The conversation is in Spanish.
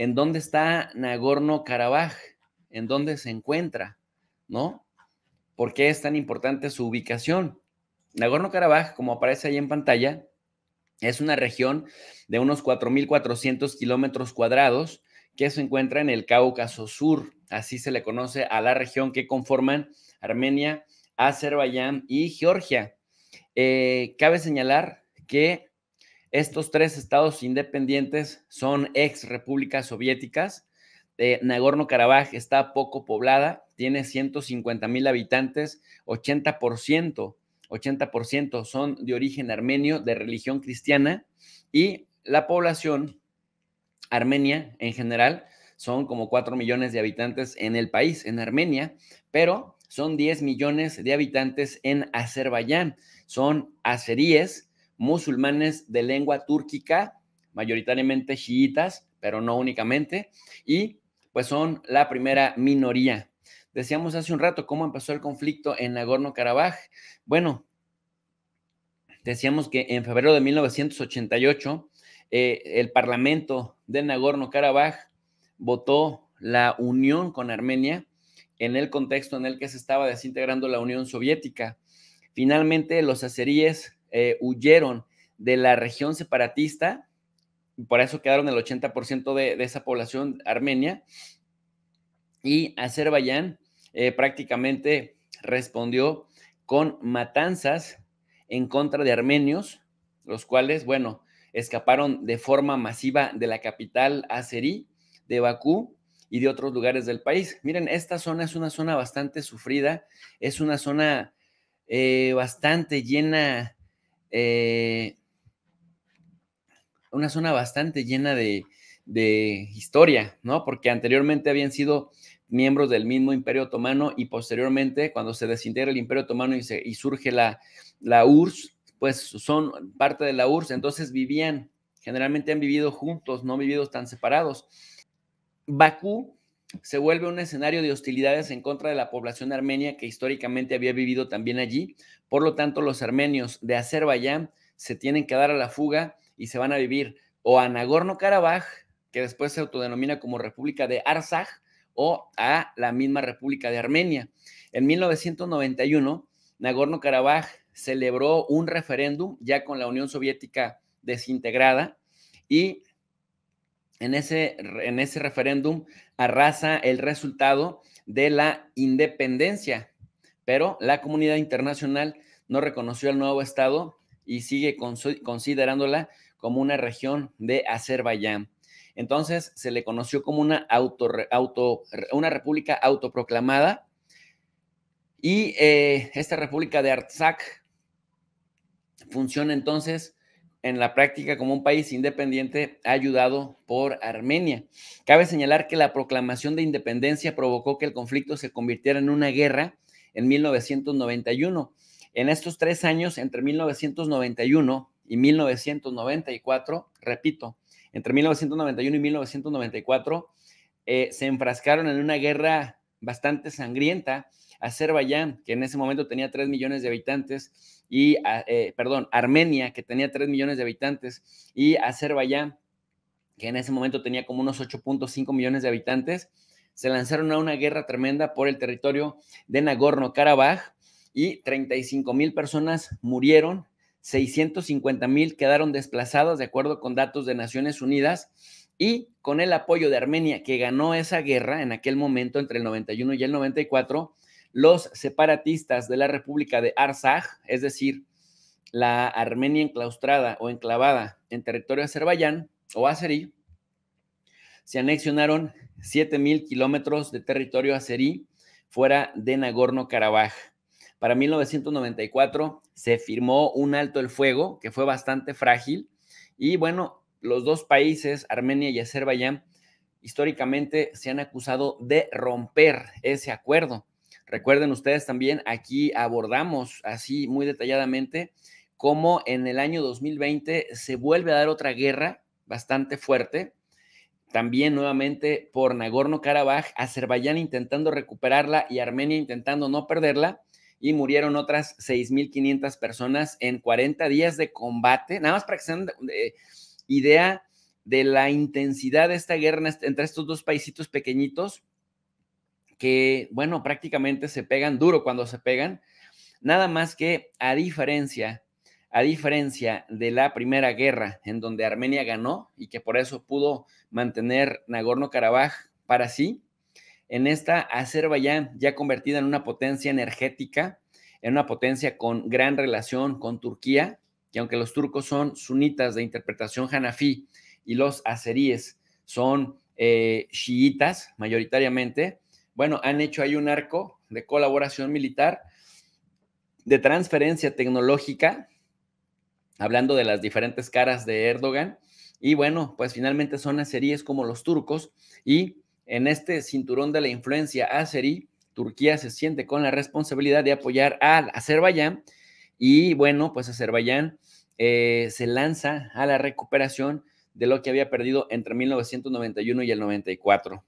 en dónde está Nagorno-Karabaj, en dónde se encuentra, ¿no? ¿Por qué es tan importante su ubicación? Nagorno-Karabaj, como aparece ahí en pantalla, es una región de unos 4.400 kilómetros cuadrados que se encuentra en el Cáucaso Sur. Así se le conoce a la región que conforman Armenia, Azerbaiyán y Georgia. Eh, cabe señalar que estos tres estados independientes son ex repúblicas soviéticas. Eh, Nagorno-Karabaj está poco poblada, tiene 150 mil habitantes, 80%, 80% son de origen armenio, de religión cristiana, y la población armenia en general son como 4 millones de habitantes en el país, en Armenia, pero son 10 millones de habitantes en Azerbaiyán. Son azeríes, musulmanes de lengua túrquica, mayoritariamente chiitas, pero no únicamente, y pues son la primera minoría. Decíamos hace un rato cómo empezó el conflicto en Nagorno-Karabaj. Bueno, decíamos que en febrero de 1988 eh, el Parlamento de Nagorno-Karabaj votó la unión con Armenia en el contexto en el que se estaba desintegrando la Unión Soviética. Finalmente, los azeríes eh, huyeron de la región separatista, por eso quedaron el 80% de, esa población armenia, y Azerbaiyán eh, prácticamente respondió con matanzas en contra de armenios, los cuales, bueno, escaparon de forma masiva de la capital azerí, de Bakú y de otros lugares del país. Miren, esta zona es una zona bastante sufrida, es una zona eh, bastante llena eh, una zona bastante llena de, historia, ¿no? Porque anteriormente habían sido miembros del mismo Imperio Otomano y posteriormente, cuando se desintegra el Imperio Otomano y, surge la, la URSS, pues son parte de la URSS, entonces vivían, generalmente han vivido juntos, no vividos tan separados. Bakú se vuelve un escenario de hostilidades en contra de la población armenia que históricamente había vivido también allí. Por lo tanto, los armenios de Azerbaiyán se tienen que dar a la fuga y se van a vivir o a Nagorno-Karabaj, que después se autodenomina como República de Arzaj, o a la misma República de Armenia. En 1991, Nagorno-Karabaj celebró un referéndum ya con la Unión Soviética desintegrada y en ese, en ese referéndum arrasa el resultado de la independencia, pero la comunidad internacional no reconoció al nuevo Estado y sigue considerándola como una región de Azerbaiyán. Entonces se le conoció como una, auto, una república autoproclamada y eh, esta república de Artsakh funciona entonces en la práctica como un país independiente ayudado por Armenia. Cabe señalar que la proclamación de independencia provocó que el conflicto se convirtiera en una guerra en 1991. En estos tres años, entre 1991 y 1994, repito, entre 1991 y 1994, eh, se enfrascaron en una guerra bastante sangrienta. Azerbaiyán, que en ese momento tenía 3 millones de habitantes, y, ah, eh, perdón, Armenia, que tenía 3 millones de habitantes, y Azerbaiyán, que en ese momento tenía como unos 8.5 millones de habitantes, se lanzaron a una guerra tremenda por el territorio de Nagorno-Karabaj y 35 mil personas murieron, 650 mil quedaron desplazadas, de acuerdo con datos de Naciones Unidas, y con el apoyo de Armenia, que ganó esa guerra en aquel momento entre el 91 y el 94, los separatistas de la República de Arsaj, es decir, la Armenia enclaustrada o enclavada en territorio Azerbaiyán o azerí, se anexionaron 7.000 kilómetros de territorio azerí fuera de Nagorno-Karabaj. Para 1994 se firmó un alto el fuego que fue bastante frágil y bueno, los dos países, Armenia y Azerbaiyán, históricamente se han acusado de romper ese acuerdo. Recuerden ustedes también, aquí abordamos así muy detalladamente cómo en el año 2020 se vuelve a dar otra guerra bastante fuerte. También nuevamente por Nagorno-Karabaj, Azerbaiyán intentando recuperarla y Armenia intentando no perderla. Y murieron otras 6.500 personas en 40 días de combate. Nada más para que sean idea de la intensidad de esta guerra entre estos dos paisitos pequeñitos que, bueno, prácticamente se pegan duro cuando se pegan, nada más que a diferencia, a diferencia de la primera guerra en donde Armenia ganó y que por eso pudo mantener Nagorno-Karabaj para sí, en esta Azerbaiyán ya convertida en una potencia energética, en una potencia con gran relación con Turquía, que aunque los turcos son sunitas de interpretación hanafí y los azeríes son chiitas eh, mayoritariamente, bueno, han hecho ahí un arco de colaboración militar, de transferencia tecnológica, hablando de las diferentes caras de Erdogan, y bueno, pues finalmente son azeríes como los turcos, y en este cinturón de la influencia azerí, Turquía se siente con la responsabilidad de apoyar a Azerbaiyán y bueno, pues Azerbaiyán eh, se lanza a la recuperación de lo que había perdido entre 1991 y el 94.